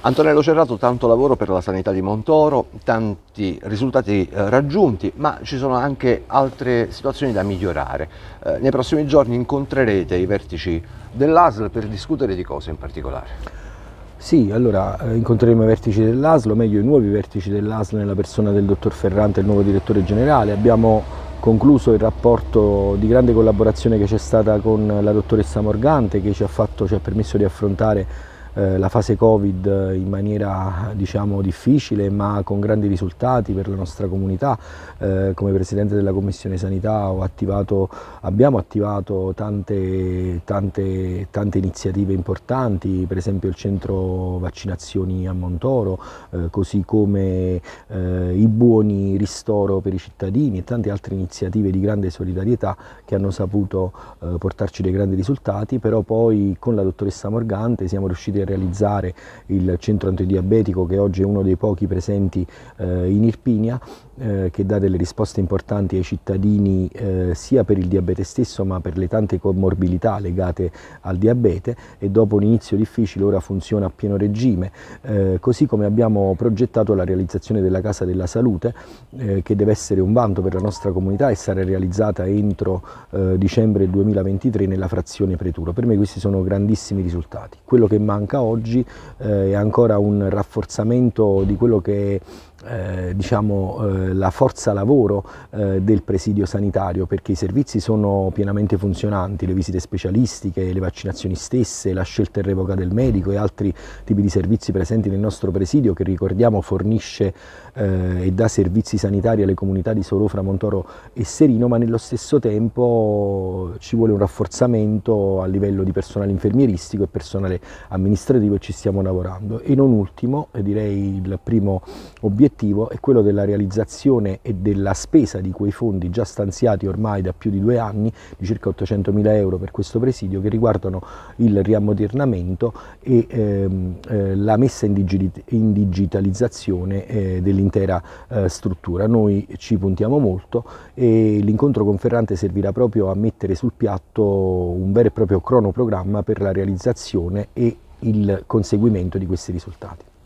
Antonello Cerrato, tanto lavoro per la sanità di Montoro, tanti risultati eh, raggiunti, ma ci sono anche altre situazioni da migliorare. Eh, nei prossimi giorni incontrerete i vertici dell'ASL per discutere di cose in particolare. Sì, allora eh, incontreremo i vertici dell'ASL, o meglio i nuovi vertici dell'ASL nella persona del dottor Ferrante, il nuovo direttore generale. Abbiamo concluso il rapporto di grande collaborazione che c'è stata con la dottoressa Morgante che ci ha, fatto, ci ha permesso di affrontare eh, la fase Covid in maniera diciamo, difficile ma con grandi risultati per la nostra comunità. Eh, come Presidente della Commissione Sanità attivato, abbiamo attivato tante, tante, tante, iniziative importanti, per esempio il centro vaccinazioni a Montoro, eh, così come eh, i buoni ristoro per i cittadini e tante altre iniziative di grande solidarietà che hanno saputo eh, portarci dei grandi risultati, però poi con la dottoressa Morgante siamo riusciti a realizzare il centro antidiabetico che oggi è uno dei pochi presenti eh, in Irpinia eh, che dà delle risposte importanti ai cittadini eh, sia per il diabete stesso ma per le tante comorbilità legate al diabete e dopo un inizio difficile ora funziona a pieno regime, eh, così come abbiamo progettato la realizzazione della Casa della Salute eh, che deve essere un vanto per la nostra comunità e sarà realizzata entro eh, dicembre 2023 nella frazione Preturo. Per me questi sono grandissimi risultati. Quello che manca oggi eh, è ancora un rafforzamento di quello che eh, diciamo, eh, la forza lavoro eh, del presidio sanitario perché i servizi sono pienamente funzionanti, le visite specialistiche, le vaccinazioni stesse, la scelta e revoca del medico e altri tipi di servizi presenti nel nostro presidio che ricordiamo fornisce eh, e dà servizi sanitari alle comunità di Solofra, Montoro e Serino ma nello stesso tempo ci vuole un rafforzamento a livello di personale infermieristico e personale amministrativo e ci stiamo lavorando e non ultimo direi il primo obiettivo L'obiettivo è quello della realizzazione e della spesa di quei fondi già stanziati ormai da più di due anni, di circa 800 mila euro per questo presidio, che riguardano il riammodernamento e ehm, eh, la messa in, digi in digitalizzazione eh, dell'intera eh, struttura. Noi ci puntiamo molto e l'incontro con Ferrante servirà proprio a mettere sul piatto un vero e proprio cronoprogramma per la realizzazione e il conseguimento di questi risultati.